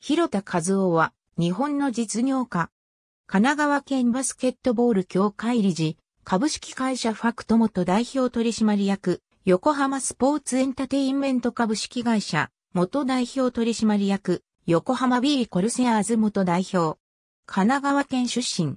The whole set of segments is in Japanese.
広田和夫は、日本の実業家。神奈川県バスケットボール協会理事、株式会社ファクト元代表取締役、横浜スポーツエンタテインメント株式会社、元代表取締役、横浜 B コルセアーズ元代表。神奈川県出身。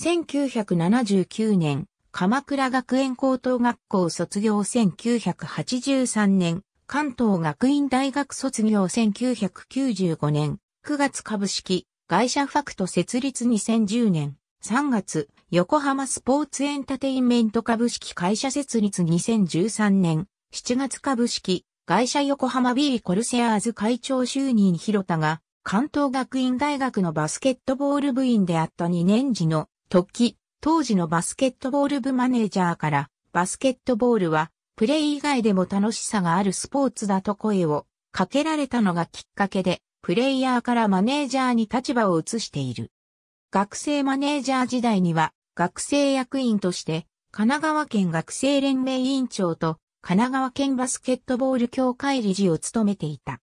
1979年、鎌倉学園高等学校卒業1983年、関東学院大学卒業1995年、9月株式、会社ファクト設立2010年、3月、横浜スポーツエンタテインメント株式会社設立2013年、7月株式、会社横浜 B コルセアーズ会長就任広田が、関東学院大学のバスケットボール部員であった2年時の、時、当時のバスケットボール部マネージャーから、バスケットボールはプレイ以外でも楽しさがあるスポーツだと声をかけられたのがきっかけで、プレイヤーからマネージャーに立場を移している。学生マネージャー時代には、学生役員として、神奈川県学生連盟委員長と、神奈川県バスケットボール協会理事を務めていた。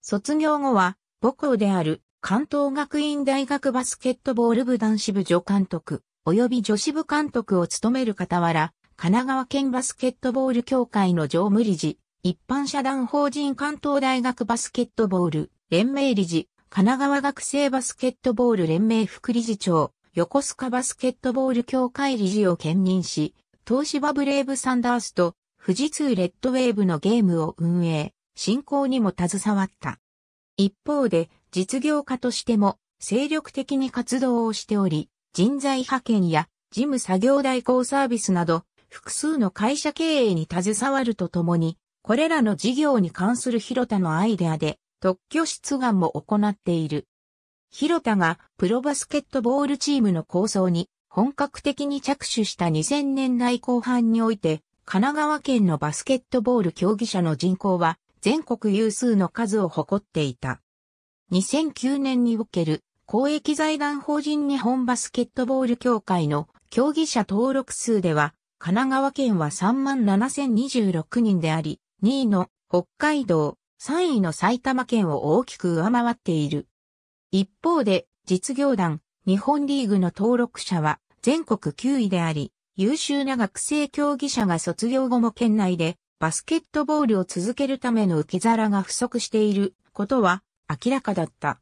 卒業後は、母校である関東学院大学バスケットボール部男子部助監督、及び女子部監督を務める傍ら、神奈川県バスケットボール協会の常務理事、一般社団法人関東大学バスケットボール連盟理事、神奈川学生バスケットボール連盟副理事長、横須賀バスケットボール協会理事を兼任し、東芝ブレイブサンダースと富士通レッドウェーブのゲームを運営、進行にも携わった。一方で、実業家としても精力的に活動をしており、人材派遣や事務作業代行サービスなど複数の会社経営に携わるとともに、これらの事業に関する広田のアイデアで特許出願も行っている。広田がプロバスケットボールチームの構想に本格的に着手した2000年代後半において、神奈川県のバスケットボール競技者の人口は全国有数の数を誇っていた。2009年における公益財団法人日本バスケットボール協会の競技者登録数では神奈川県は37,026人であり、2位の北海道、3位の埼玉県を大きく上回っている。一方で、実業団、日本リーグの登録者は全国9位であり、優秀な学生競技者が卒業後も県内でバスケットボールを続けるための受け皿が不足していることは明らかだった。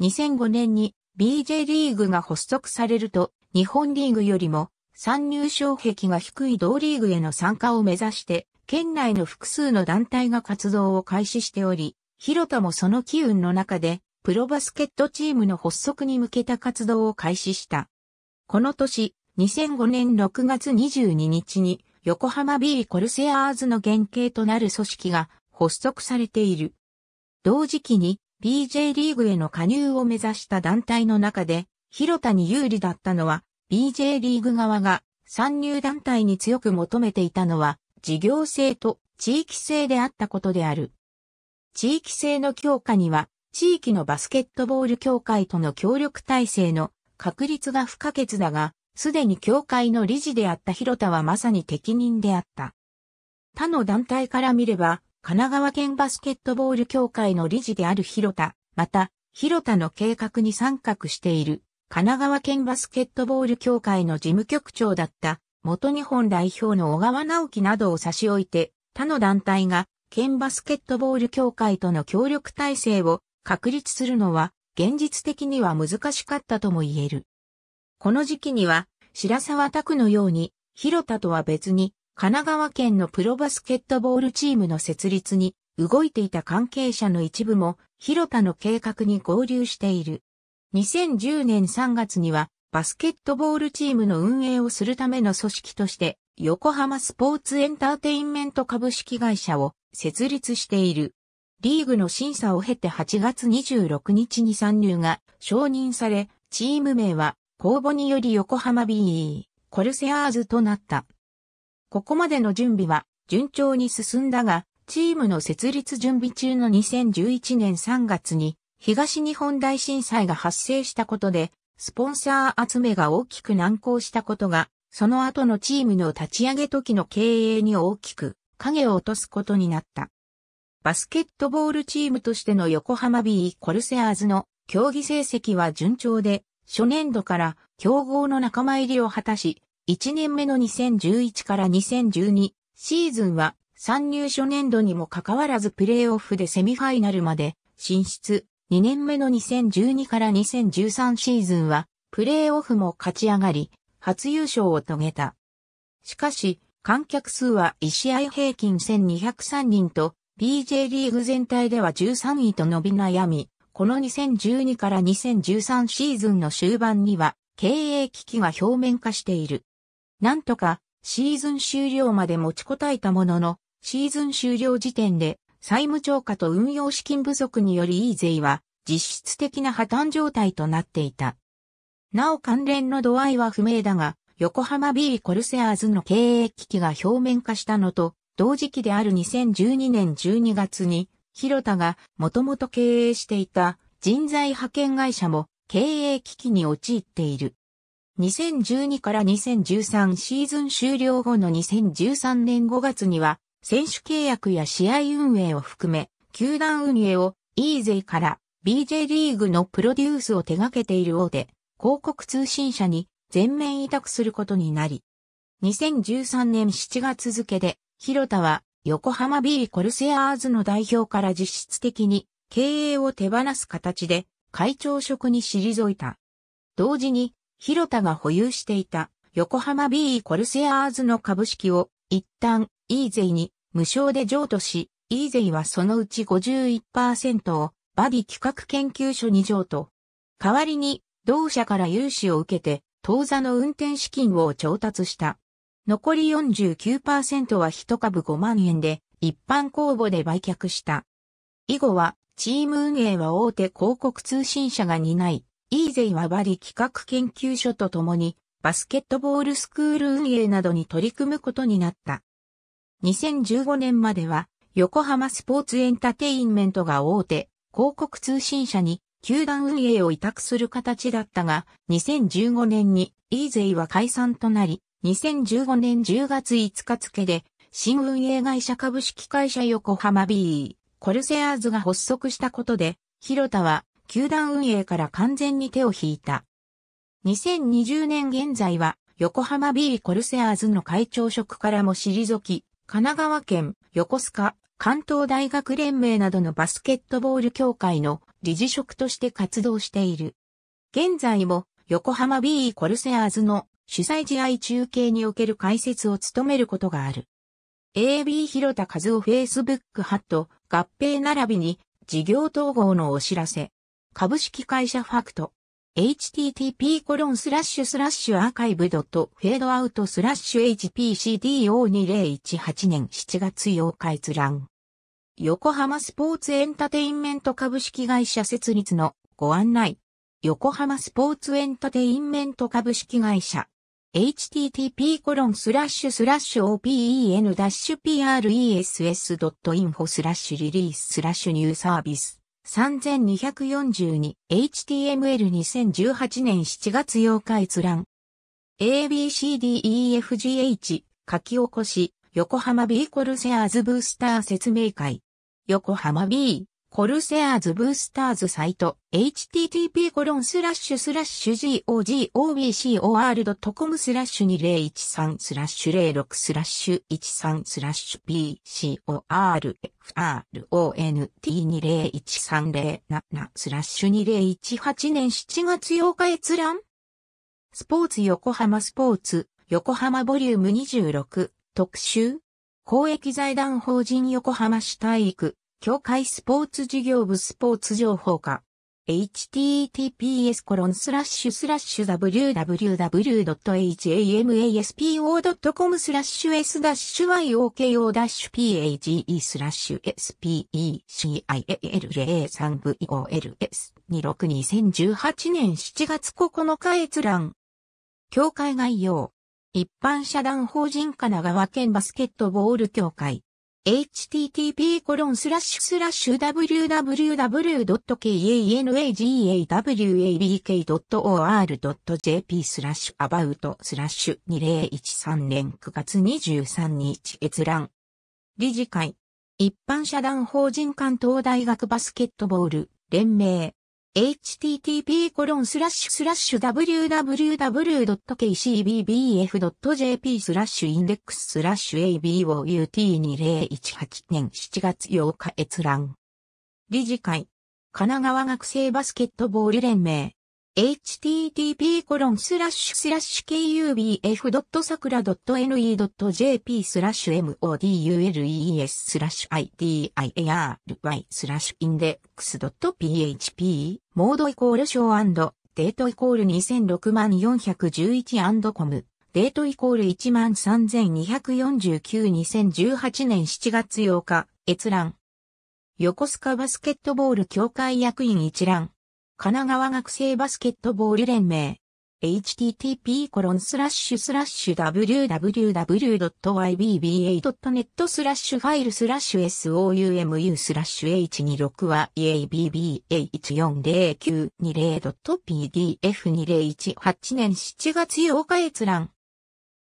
2005年に BJ リーグが発足されると日本リーグよりも参入障壁が低い同リーグへの参加を目指して、県内の複数の団体が活動を開始しており、広田もその機運の中で、プロバスケットチームの発足に向けた活動を開始した。この年、2005年6月22日に、横浜 B コルセアーズの原型となる組織が発足されている。同時期に BJ リーグへの加入を目指した団体の中で、広田に有利だったのは、BJ リーグ側が参入団体に強く求めていたのは、事業性と地域性であったことである。地域性の強化には、地域のバスケットボール協会との協力体制の確立が不可欠だが、すでに協会の理事であった広田はまさに適任であった。他の団体から見れば、神奈川県バスケットボール協会の理事である広田、また、広田の計画に参画している神奈川県バスケットボール協会の事務局長だった元日本代表の小川直樹などを差し置いて他の団体が県バスケットボール協会との協力体制を確立するのは現実的には難しかったとも言える。この時期には白沢拓のように広田とは別に神奈川県のプロバスケットボールチームの設立に動いていた関係者の一部も広田の計画に合流している。2010年3月にはバスケットボールチームの運営をするための組織として横浜スポーツエンターテインメント株式会社を設立している。リーグの審査を経て8月26日に参入が承認され、チーム名は公募により横浜 BE コルセアーズとなった。ここまでの準備は順調に進んだが、チームの設立準備中の2011年3月に東日本大震災が発生したことで、スポンサー集めが大きく難航したことが、その後のチームの立ち上げ時の経営に大きく影を落とすことになった。バスケットボールチームとしての横浜 B コルセアーズの競技成績は順調で、初年度から競合の仲間入りを果たし、1年目の2011から2012シーズンは参入初年度にもかかわらずプレーオフでセミファイナルまで進出、2年目の2012から2013シーズンは、プレーオフも勝ち上がり、初優勝を遂げた。しかし、観客数は1試合平均1203人と、BJ リーグ全体では13位と伸び悩み、この2012から2013シーズンの終盤には、経営危機が表面化している。なんとか、シーズン終了まで持ちこたえたものの、シーズン終了時点で債務超過と運用資金不足によりイーゼイは実質的な破綻状態となっていた。なお関連の度合いは不明だが、横浜 B コルセアーズの経営危機が表面化したのと、同時期である2012年12月に、広田がもともと経営していた人材派遣会社も経営危機に陥っている。2012から2013シーズン終了後の2013年5月には選手契約や試合運営を含め、球団運営をイーゼイから BJ リーグのプロデュースを手掛けている大手、広告通信社に全面委託することになり、2013年7月付で、広田は横浜 B コルセアーズの代表から実質的に経営を手放す形で会長職に退いた。同時に、広田が保有していた横浜 B コルセアーズの株式を一旦イーゼイに無償で譲渡し、イーゼイはそのうち51%をバディ企画研究所に譲渡。代わりに同社から融資を受けて当座の運転資金を調達した。残り49%は一株5万円で一般公募で売却した。以後はチーム運営は大手広告通信社が担い、イーゼイはバリ企画研究所と共にバスケットボールスクール運営などに取り組むことになった。2015年までは、横浜スポーツエンタテインメントが大手、広告通信社に球団運営を委託する形だったが、2015年にイーゼイは解散となり、2015年10月5日付で、新運営会社株式会社横浜 B、コルセアーズが発足したことで、広田は球団運営から完全に手を引いた。2020年現在は、横浜 B コルセアーズの会長職からも退き、神奈川県横須賀関東大学連盟などのバスケットボール協会の理事職として活動している。現在も横浜 B コルセアーズの主催試合中継における解説を務めることがある。AB 広田和夫 Facebook ハット合併並びに事業統合のお知らせ。株式会社ファクト。http コロンスラッシュスラッシュアーカイブドットフェードアウトスラッシュ HPCDO2018 年7月8日閲覧。横浜スポーツエンタテインメント株式会社設立のご案内。横浜スポーツエンタテインメント株式会社。http コロンスラッシュスラッシュ open-press.info スラッシュリリーススラッシュニューサービス 3242HTML2018 年7月8日閲覧 ABCDEFGH 書き起こし横浜 B コルセアーズブースター説明会横浜 B コルセアーズブースターズサイト、http コロンスラッシュスラッシュ gogobcor.com スラッシュ2013スラッシュ06スラッシュ13スラッシュ bcorfront20130 スラッシュ2018年7月8日閲覧スポーツ横浜スポーツ横浜ボリューム26特集公益財団法人横浜市体育協会スポーツ事業部スポーツ情報課。https コロンスラッシュスラッシュ www.hamaspo.com スラッシュ s シュ yoko page スラッシュ special03vols26-2018 年7月9日閲覧。協会概要。一般社団法人神奈川県バスケットボール協会。h t t p w w w k a n a g a w a b k o r j p スラッシュアバウトスラッシュ2013年9月23日閲覧。理事会。一般社団法人関東大学バスケットボール連盟。http://www.kcbbbf.jp スラッシュインデックススラッシュ about2018 年7月8日閲覧。理事会。神奈川学生バスケットボール連盟。http://kubf.sakura.ne.jp スラッシュ modules ス idiary index.php モードイコールショーデートイコール2006万411アンドコムデートイコール1万32492018年7月8日閲覧横須賀バスケットボール協会役員一覧神奈川学生バスケットボール連盟。h t t p w w w y b b a n e t スラッシュファイルスラッシュ s o u m u スラッシュ h26 は eabba1400920.pdf2018 年7月8日閲覧。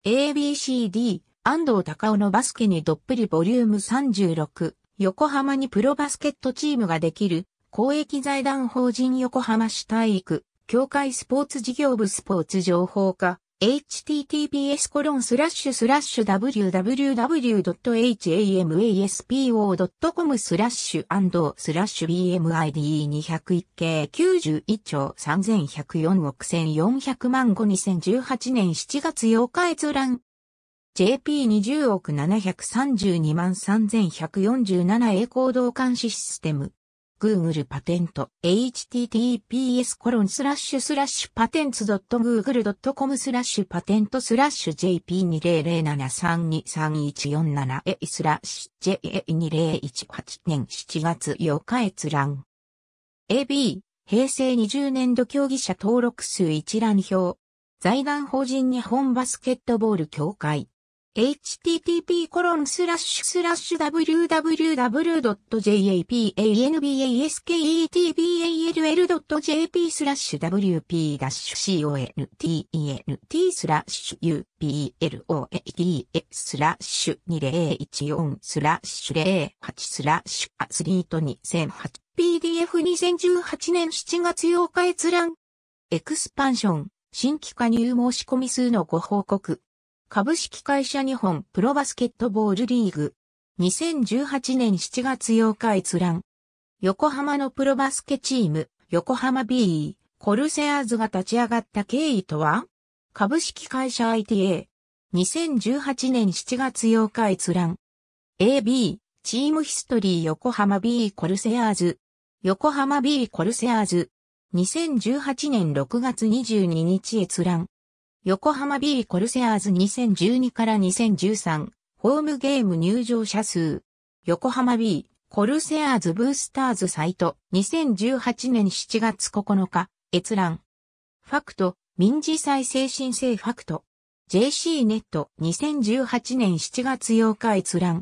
ABCD 安藤隆夫のバスケにどっぷりボリューム36横浜にプロバスケットチームができる公益財団法人横浜市体育、協会スポーツ事業部スポーツ情報課、https コロンスラッシュスラッシュ www.hamaspo.com スラッシュスラッシュ BMID201 系91兆3104億1400万5 2018年7月8日閲覧 JP20 億732万3147 A 行動監視システム Google パテント https コロンスラッシュスラッシュパテンツ .google.com スラッシュパテントスラッシュ jp2007323147 a スラッシュ ja2018 年7月8日閲覧 AB 平成20年度競技者登録数一覧表財団法人日本バスケットボール協会 http://www.japanbasket.jp b a l スラッシュ wp-content スラッシュ uploads スラッシュ2014スラッシュ08スラッシュアスリート2008 PDF2018 年7月8日閲覧エクスパンション新規加入申し込み数のご報告株式会社日本プロバスケットボールリーグ。2018年7月8日閲覧。横浜のプロバスケチーム、横浜 b コルセアーズが立ち上がった経緯とは株式会社 ITA。2018年7月8日閲覧。AB、チームヒストリー横浜 b コルセアーズ。横浜 b コルセアーズ。2018年6月22日閲覧。横浜 B コルセアーズ2012から2013、ホームゲーム入場者数。横浜 B コルセアーズブースターズサイト2018年7月9日、閲覧。ファクト、民事再生申請ファクト。JC ネット2018年7月8日閲覧。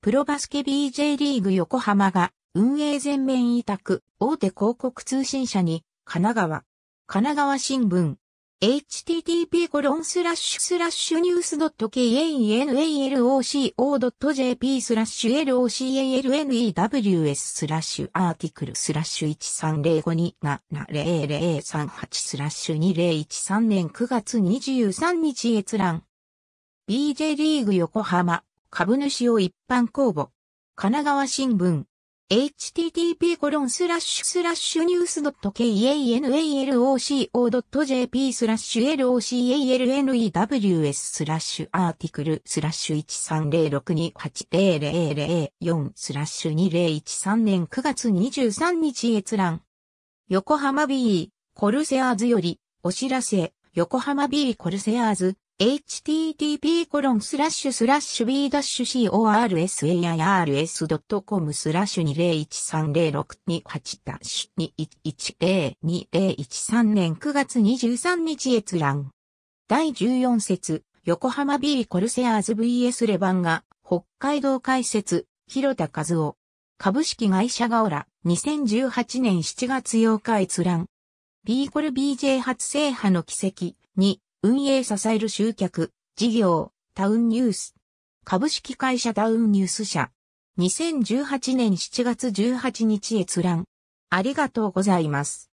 プロバスケ BJ リーグ横浜が運営全面委託大手広告通信社に神奈川。神奈川新聞 http コロンスラッシュスラッシュニュースドット kanalco.jp スラッシュ localnews スラッシュアーティクルスラッシュ1 3 0 5 2 7 0 0 3 8スラッシュ2013年9月23日閲覧 BJ リーグ横浜株主を一般公募神奈川新聞 http コロンスラッシュスラッシュニュース kanalco.jp o スラッシュ localnews スラッシュアーティクルスラッシュ130628004スラッシュ2013年9月23日閲覧横浜 B コルセアーズよりお知らせ横浜 B コルセアーズ http://b-corsairs.com スラッシュ20130628-2110201年9月23日閲覧。第14節、横浜 B コルセアーズ VS レバンが、北海道開設、広田和夫。株式会社ガオラ、2018年7月8日閲覧。B コル BJ 初制覇の奇跡、2。運営支える集客、事業、タウンニュース。株式会社タウンニュース社。2018年7月18日閲覧。ありがとうございます。